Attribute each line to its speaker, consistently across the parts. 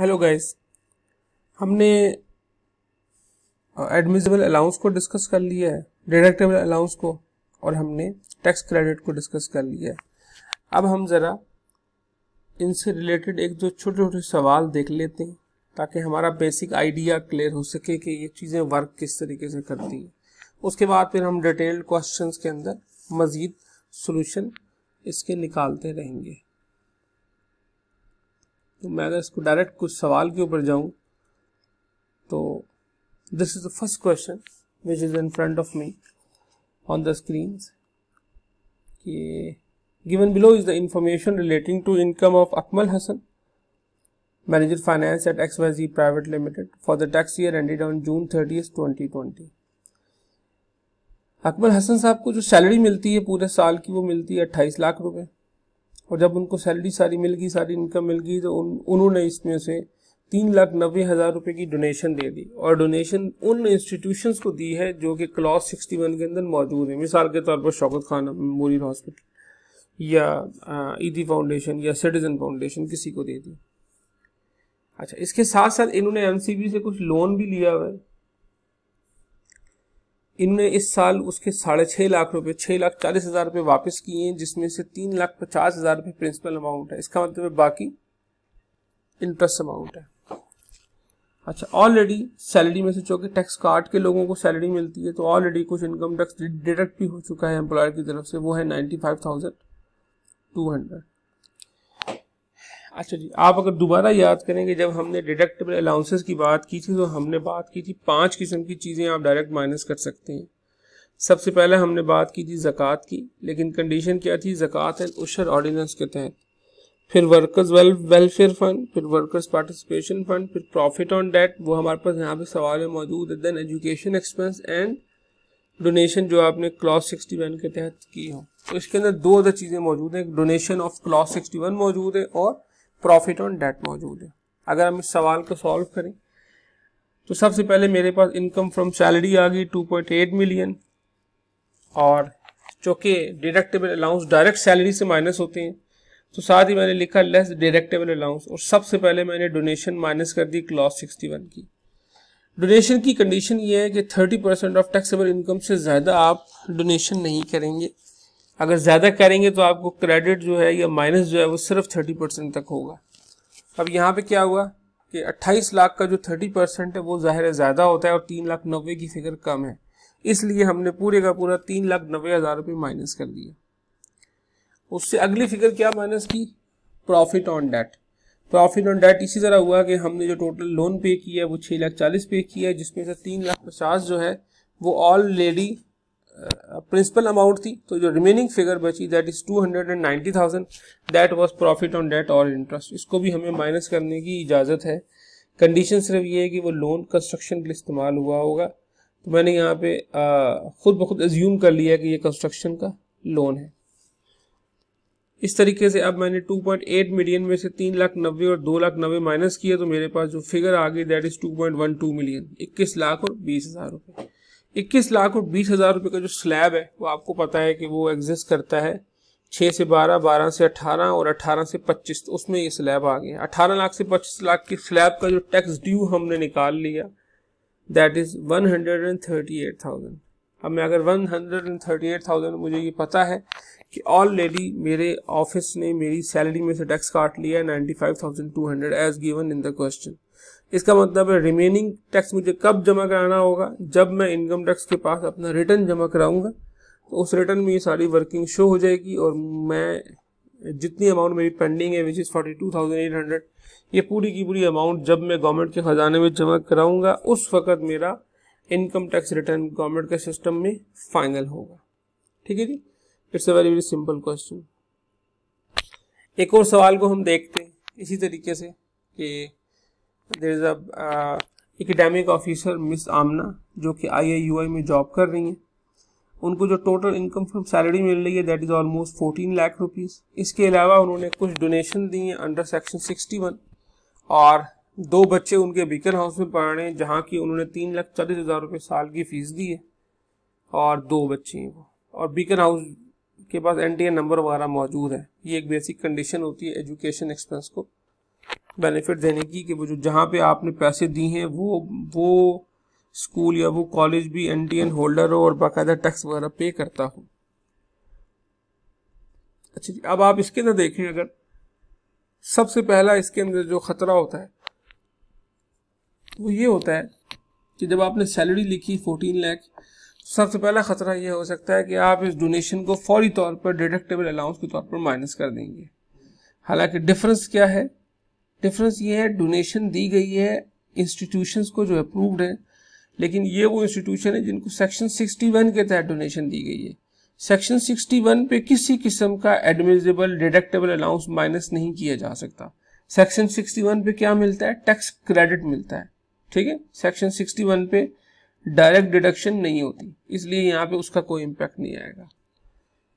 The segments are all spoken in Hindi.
Speaker 1: हेलो गाइस हमने एडमिजिबल अलाउंस को डिस्कस कर लिया है डिडक्टेबल अलाउंस को और हमने टैक्स क्रेडिट को डिस्कस कर लिया है अब हम ज़रा इनसे रिलेटेड एक दो छोटे छोटे सवाल देख लेते हैं ताकि हमारा बेसिक आइडिया क्लियर हो सके कि ये चीज़ें वर्क किस तरीके से करती हैं उसके बाद फिर हम डिटेल्ड क्वेश्चन के अंदर मज़ीद सोल्यूशन इसके निकालते रहेंगे तो मैं अगर इसको डायरेक्ट कुछ सवाल के ऊपर जाऊँ तो this is the first question which is in front of me on the screen कि given below is the information relating to income of Akmal Hasan manager finance X Y G private limited for the tax year ended on June thirty twenty twenty Akbar Hasan साहब को जो सैलरी मिलती है पूरे साल की वो मिलती है अट्ठाईस लाख रुपए और जब उनको सैलरी सारी मिल गई सारी इनकम मिल गई तो उन उन्होंने इसमें से तीन लाख नब्बे हज़ार रुपये की डोनेशन दे दी और डोनेशन उन इंस्टीट्यूशंस को दी है जो कि क्लास सिक्सटी वन के अंदर मौजूद है मिसाल के तौर पर शौकत खान मेमोरियल हॉस्पिटल या ईदी फाउंडेशन या सिटीज़न फाउंडेशन किसी को दे दी अच्छा इसके साथ साथ इन्होंने एम से कुछ लोन भी लिया हुआ है इनने इस साल उसके साढ़े छः लाख रुपए छः लाख चालीस हज़ार रुपये वापस किए हैं जिसमें से तीन लाख पचास हज़ार रुपये प्रिंसिपल अमाउंट है इसका मतलब बाकी इंटरेस्ट अमाउंट है अच्छा ऑलरेडी सैलरी में से चूँकि टैक्स काट के लोगों को सैलरी मिलती है तो ऑलरेडी कुछ इनकम टैक्स डिडक्ट भी हो चुका है एम्प्लॉयर की तरफ से वो है ninety five thousand two hundred अच्छा जी आप अगर दोबारा याद करेंगे जब हमने डिडक्टेबल अलाउंसेस की बात की थी तो हमने बात की थी पांच किस्म की चीज़ें आप डायरेक्ट माइनस कर सकते हैं सबसे पहले हमने बात की थी ज़क़़त की लेकिन कंडीशन क्या थी ज़क़़त एंड उशर ऑर्डिनेंस के तहत फिर वर्कर्स वेल वेलफेयर फंड फिर वर्कर्स पार्टिसिपेशन फंड फिर प्रॉफिट ऑन डेट वो हमारे पास यहाँ पे सवाल में मौजूद है then education expense and donation जो आपने क्लॉस 61 के तहत की हो तो इसके अंदर दो अदर चीज़ें मौजूद हैं डोनेशन ऑफ क्लॉस 61 मौजूद है और प्रॉफिट ऑन डेट मौजूद है अगर हम इस सवाल को सॉल्व करें तो सबसे पहले मेरे पास इनकम फ्रॉम सैलरी आ गई 2.8 मिलियन और चूँकि डिडक्टेबल अलाउंस डायरेक्ट सैलरी से माइनस होते हैं तो साथ ही मैंने लिखा लेस डिडक्टेबल अलाउंस और सबसे पहले मैंने डोनेशन माइनस कर दी क्लॉस 61 की डोनेशन की कंडीशन ये है कि 30 ऑफ टैक्सेबल इनकम से ज़्यादा आप डोनेशन नहीं करेंगे अगर ज़्यादा करेंगे तो आपको क्रेडिट जो है या माइनस जो है वो सिर्फ थर्टी परसेंट तक होगा अब यहाँ पे क्या हुआ कि अट्ठाईस लाख का जो थर्टी परसेंट है वो ज़ाहिर है ज़्यादा होता है और तीन लाख नब्बे की फिगर कम है इसलिए हमने पूरे का पूरा तीन लाख नब्बे हज़ार रुपये माइनस कर दिया उससे अगली फिगर क्या माइनस की profit on debt profit on debt इसी तरह हुआ कि हमने जो टोटल लोन पे किया है वो छः लाख चालीस पे किया है जिसमें से तीन लाख पचास जो है वो ऑलरेडी प्रिंसिपल अमाउंट थी तो जो रिमेनिंग फिगर बची that is two hundred and ninety thousand that was profit on debt और इंटरेस्ट इसको भी हमें माइनस करने की इजाज़त है कंडीशन सिर्फ ये है कि वो लोन कंस्ट्रक्शन के लिए इस्तेमाल हुआ होगा तो मैंने यहाँ पे खुद ब खुद एज्यूम कर लिया कि ये कंस्ट्रक्शन का लोन है इस तरीके से अब मैंने 2.8 मिलियन में से तीन लाख नब्बे और दो लाख नब्बे माइनस किया तो मेरे पास जो फिगर आ गई दैट इज़ 2.12 मिलियन 21 लाख और बीस हज़ार रुपये इक्कीस लाख और बीस हज़ार रुपये का जो स्लैब है वो आपको पता है कि वो एग्जिस्ट करता है छः से बारह बारह से अठारह और अठारह से पच्चीस तो उसमें ये स्लैब आ गया अठारह लाख से पच्चीस लाख की स्लैब का जो टैक्स ड्यू हमने निकाल लिया that is one hundred and thirty eight thousand अब मैं अगर one hundred and thirty eight thousand मुझे ये पता है कि ऑलरेडी मेरे ऑफिस ने मेरी सैलरी में से टैक्स काट लिया है ninety five thousand two hundred as given in the question इसका मतलब है रिमेनिंग टैक्स मुझे कब जमा कराना होगा जब मैं इनकम टैक्स के पास अपना रिटर्न जमा कराऊंगा तो उस रिटर्न में ये सारी वर्किंग शो हो जाएगी और मैं जितनी अमाउंट मेरी पेंडिंग है which is forty two thousand eight hundred ये पूरी की पूरी अमाउंट जब मैं गवर्नमेंट के ख़जाने में जमा कराऊंगा उस वक्त मेरा इनकम टैक्स रिटर्न गवर्नमेंट के सिस्टम में फाइनल होगा ठीक है जी it's a very very simple question एक और सवाल को हम देखते हैं इसी तरीके से कि there is academic officer miss Amna जो कि आई में जॉब कर रही हैं उनको जो टोटल इनकम फ्रॉम सैलरी मिल रही है that is almost fourteen lakh rupees इसके अलावा उन्होंने कुछ डोनेशन दी हैं अंडर सेक्शन सिक्सटी वन और दो बच्चे उनके बीकन हाउस में पढ़ रहे हैं जहाँ की उन्होंने तीन लाख चालीस हज़ार रुपये साल की फ़ीस दी है और दो बच्चे हैं वो और बीकन हाउस के पास एन नंबर वगैरह मौजूद है ये एक बेसिक कंडीशन होती है एजुकेशन एक्सपेंस को बेनिफिट देने की कि वो जो जहाँ पे आपने पैसे दिए हैं वो वो स्कूल या वो कॉलेज भी एन होल्डर हो और बाकायदा टैक्स वगैरह पे करता हो अच्छा जी अब आप इसके अंदर देखें अगर सबसे पहला इसके अंदर जो ख़तरा होता है वो ये होता है कि जब आपने सैलरी लिखी फोर्टीन लैख सबसे पहला खतरा यह हो सकता है कि आप इस डोनेशन को फौरी तौर पर डिडक्टेबल अलाउंस के तौर पर माइनस कर देंगे हालांकि डिफरेंस क्या है डिफरेंस ये है डोनेशन दी गई है इंस्टीट्यूशन को जो अप्रूव्ड है लेकिन ये वो इंस्टीट्यूशन है जिनको सेक्शन 61 के तहत डोनेशन दी गई है सेक्शन 61 पे किसी किस्म का एडमिजिबल डिडक्टेबल अलाउंस माइनस नहीं किया जा सकता सेक्शन 61 पे क्या मिलता है टैक्स क्रेडिट मिलता है ठीक है सेक्शन 61 पे डायरेक्ट डिडक्शन नहीं होती इसलिए यहाँ पे उसका कोई इम्पैक्ट नहीं आएगा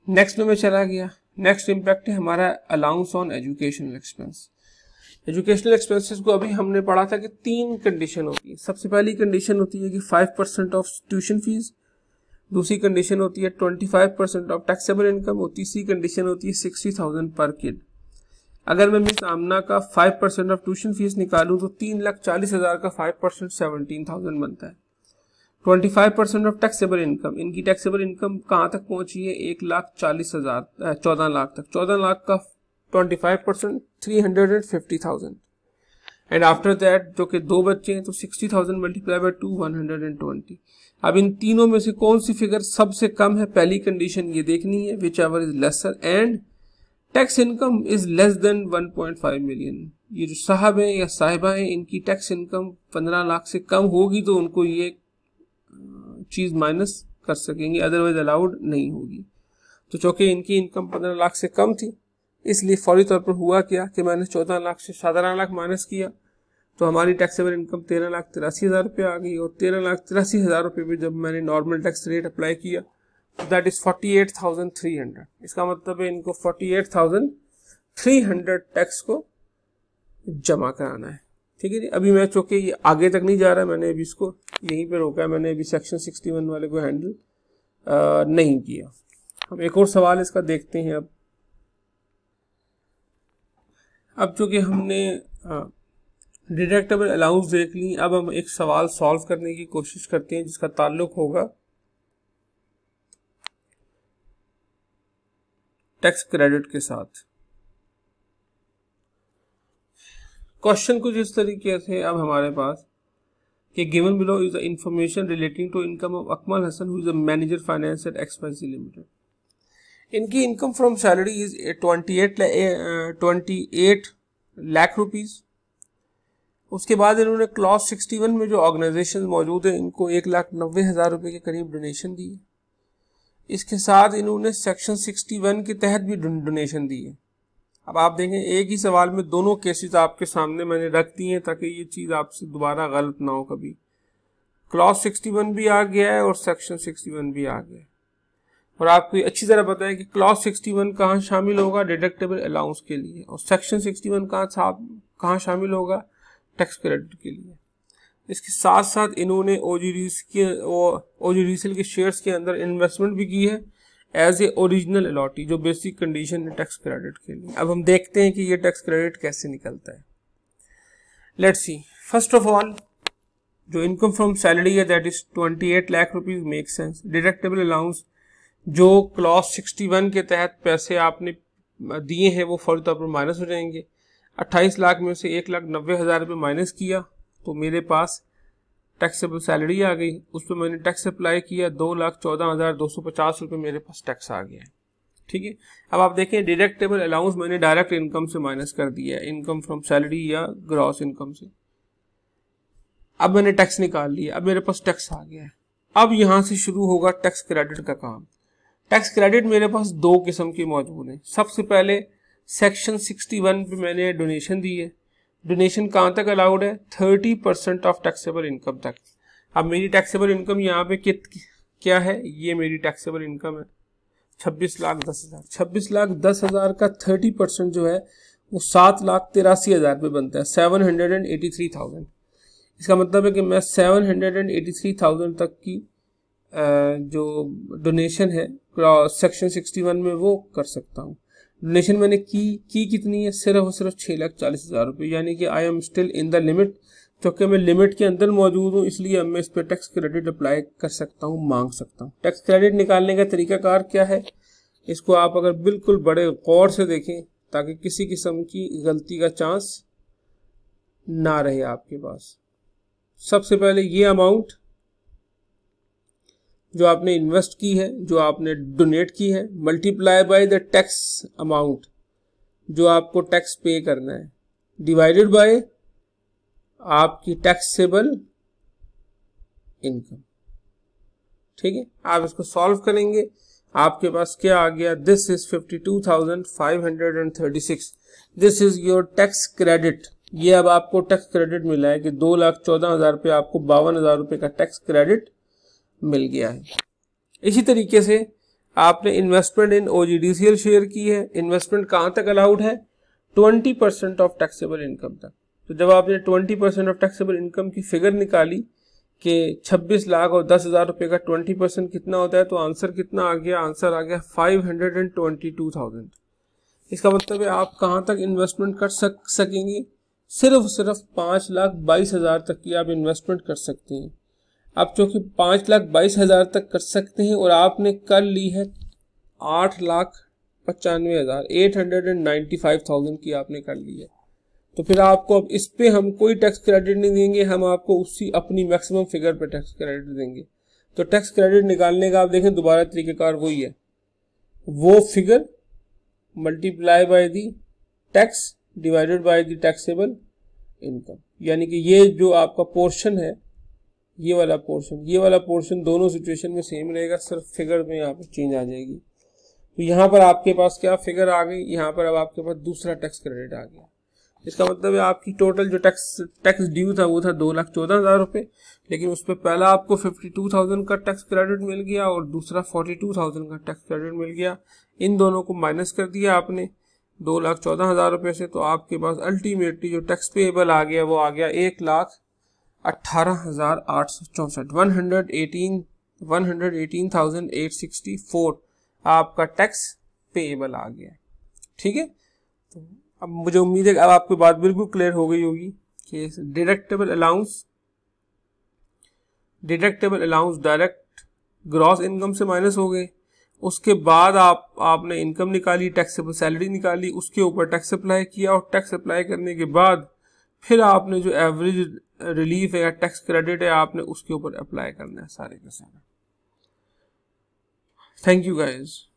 Speaker 1: नेक्स्ट में चला गया नेक्स्ट इम्पैक्ट है हमारा allowance on educational expense educational expenses को अभी हमने पढ़ा था कि तीन कंडीशन होती है सबसे पहली कंडीशन होती है कि five percent of tuition fees दूसरी कंडीशन होती है twenty five percent of taxable income और तीसरी कंडीशन होती है सिक्सटी थाउजेंड पर किड अगर मैं मिस आमना का five percent of tuition fees निकालूँ तो तीन लाख चालीस हज़ार का फाइव परसेंट सेवनटीन थाउजेंड बनता है twenty five percent of taxable income इनकी टैक्सेबल इनकम कहाँ तक पहुंची है एक लाख चालीस हजार चौदह लाख तक चौदह लाख का twenty five percent three hundred and fifty thousand and after that जो कि दो बच्चे हैं तो sixty thousand multiply by two one hundred and twenty अब इन तीनों में से कौन सी फिगर सबसे कम है पहली कंडीशन ये देखनी है whichever is lesser and tax income is less than one point five million ये जो साहब हैं या साहिबा हैं इनकी टैक्स इनकम पंद्रह लाख से कम होगी तो उनको ये चीज़ माइनस कर सकेंगे अदरवाइज अलाउड नहीं होगी तो चूंकि इनकी इनकम पंद्रह लाख से कम थी इसलिए फौरी तौर पर हुआ क्या कि मैंने चौदह लाख से सत्रह लाख माइनस किया तो हमारी टैक्सेबल इनकम तेरह लाख तिरासी हज़ार रुपये आ गई और तेरह लाख तिरासी हज़ार रुपये भी जब मैंने नॉर्मल टैक्स रेट अप्लाई किया that is forty eight thousand three hundred इसका मतलब है इनको forty eight thousand three hundred tax को जमा कराना है ठीक है जी अभी मैं चौके ये आगे तक नहीं जा रहा मैंने अभी इसको यहीं पे रोका है मैंने अभी सेक्शन 61 वाले को हैंडल आ, नहीं किया हम एक और सवाल इसका देखते हैं अब अब चूंकि हमने डिडक्टेबल अलाउंस देख ली अब हम एक सवाल सॉल्व करने की कोशिश करते हैं जिसका ताल्लुक होगा टैक्स क्रेडिट के साथ क्वेश्चन कुछ इस तरीके से अब हमारे पास कि given below is the information relating to income of Akmal Hasan who is a manager finance at एक्सपेंसी लिमिटेड इनकी income from salary is twenty eight twenty eight lakh rupees उसके बाद इन्होंने क्लॉज 61 में जो ऑर्गेनाइजेशन मौजूद है इनको एक लाख नब्बे हज़ार रुपये के करीब डोनेशन दी है इसके साथ इन्होंने सेक्शन 61 के तहत भी डोनेशन दी है अब आप देखें एक ही सवाल में दोनों केसेस आपके सामने मैंने रख दी हैं ताकि ये चीज़ आपसे दोबारा गलत ना हो कभी क्लॉज 61 भी आ गया है और सेक्शन 61 भी आ गया है और आपको अच्छी तरह पता है कि क्लॉज 61 कहाँ शामिल होगा डिडक्टेबल अलाउंस के लिए और सेक्शन 61 कहाँ कहाँ शामिल होगा टैक्स क्रेडिट के लिए इसके साथ साथ इन्होंने ओ के ओ के शेयर्स के अंदर इन्वेस्टमेंट भी की है एज ए ओरिजिनल अलॉटी जो बेसिक कंडीशन है टैक्स क्रेडिट के लिए अब हम देखते हैं कि ये टैक्स क्रेडिट कैसे निकलता है let see first of all जो इनकम फ्रॉम सैलरी है that is 28 lakh rupees make sense deductible allowance जो क्लॉस 61 के तहत पैसे आपने दिए हैं वो फौरी तौर पर माइनस हो जाएंगे 28 लाख में से एक लाख नब्बे हज़ार रुपये माइनस किया तो मेरे पास टैक्सेबल सैलरी आ गई उस पर मैंने टैक्स अप्लाई किया दो लाख चौदह हज़ार दो सौ पचास रुपये मेरे पास टैक्स आ गया है ठीक है अब आप देखें डिडक्टेबल अलाउंस मैंने डायरेक्ट इनकम से माइनस कर दिया है इनकम फ्रॉम सैलरी या ग्रॉस इनकम से अब मैंने टैक्स निकाल लिया अब मेरे पास टैक्स आ गया है अब यहाँ से शुरू होगा टैक्स क्रेडिट का काम टैक्स क्रेडिट मेरे पास दो किस्म के मौजूद हैं सबसे पहले सेक्शन सिक्सटी पे मैंने डोनेशन दी है डोनेशन कहाँ तक अलाउड है thirty percent of taxable income तक अब मेरी टैक्सेबल इनकम यहाँ पे कित क्या है ये मेरी टैक्सेबल इनकम है छब्बीस लाख दस हज़ार छब्बीस लाख दस हज़ार का थर्टी परसेंट जो है वो सात लाख तिरासी हज़ार पे बनता है seven hundred and eighty three thousand इसका मतलब है कि मैं seven hundred and eighty three thousand तक की जो डोनेशन है सेक्शन सिक्सटी वन में वो कर सकता हूँ डोनेशन मैंने की की कितनी है सिर्फ और सिर्फ छः लाख चालीस हज़ार रुपये यानी कि I am still in the limit क्योंकि मैं लिमिट के अंदर मौजूद हूँ इसलिए अब मैं इस पर टैक्स क्रेडिट अप्लाई कर सकता हूँ मांग सकता हूँ टैक्स क्रेडिट निकालने का तरीकाकार क्या है इसको आप अगर बिल्कुल बड़े गौर से देखें ताकि किसी किस्म की गलती का चांस ना रहे आपके पास सबसे पहले ये अमाउंट जो आपने इन्वेस्ट की है जो आपने डोनेट की है multiply by the tax amount जो आपको टैक्स पे करना है डिवाइडेड बाय आपकी टैक्सेबल इनकम ठीक है आप इसको सॉल्व करेंगे आपके पास क्या आ गया this is 52,536 this is your tax credit ये अब आपको टैक्स क्रेडिट मिला है कि दो लाख चौदह हजार रुपये आपको बावन हजार रुपये का टैक्स क्रेडिट मिल गया है इसी तरीके से आपने इन्वेस्टमेंट इन ओजीडीसीएल शेयर की है इन्वेस्टमेंट कहाँ तक अलाउड है twenty percent of taxable income तक तो जब आपने twenty percent of taxable income की फिगर निकाली कि छब्बीस लाख और दस हजार रुपये का ट्वेंटी परसेंट कितना होता है तो आंसर कितना आ गया आंसर आ गया five hundred and twenty two thousand इसका मतलब है आप कहाँ तक इन्वेस्टमेंट कर सक सकेंगे सिर्फ सिर्फ पाँच लाख बाईस हजार तक की आप इन्वेस्टमेंट कर सकते हैं आप चूंकि पांच लाख बाईस हज़ार तक कर सकते हैं और आपने कर ली है आठ लाख पचानवे हज़ार eight hundred and ninety five thousand की आपने कर ली है तो फिर आपको अब इस पे हम कोई टैक्स क्रेडिट नहीं देंगे हम आपको उसी अपनी मैक्सिमम फिगर पे टैक्स क्रेडिट देंगे तो टैक्स क्रेडिट निकालने का आप देखें दोबारा तरीक़ेकार वही है वो figure multiply by the tax divided by the taxable income यानी कि ये जो आपका पोर्शन है ये वाला पोर्शन ये वाला पोर्शन दोनों सिचुएशन में सेम रहेगा सिर्फ फिगर में यहाँ पर चेंज आ जाएगी तो यहाँ पर आपके पास क्या फिगर आ गई यहाँ पर अब आपके पास दूसरा टैक्स क्रेडिट आ गया इसका मतलब है आपकी टोटल जो टैक्स टैक्स ड्यू था वो था दो लाख चौदह हज़ार रुपये लेकिन उस पर पहला आपको फिफ्टी टू थाउजेंड का टैक्स क्रेडिट मिल गया और दूसरा फोर्टी टू थाउजेंड का टैक्स क्रेडिट मिल गया इन दोनों को माइनस कर दिया आपने दो लाख चौदह हज़ार रुपये से तो आपके पास अल्टीमेटली जो टैक्स पेएबल आ गया वो आ गया एक लाख अट्ठारह हजार आपका टैक्स पेएबल आ गया ठीक है तो अब मुझे उम्मीद है अब आपकी बात बिल्कुल क्लियर हो गई होगी कि deductible allowance deductible allowance direct gross income से माइनस हो गए उसके बाद आप आपने इनकम निकाली टैक्सेबल सैलरी निकाली उसके ऊपर टैक्स अप्लाई किया और टैक्स अप्लाई करने के बाद फिर आपने जो एवरेज रिलीफ है या टैक्स क्रेडिट है आपने उसके ऊपर अप्लाई करना है सारे के सारे थैंक यू गाइज़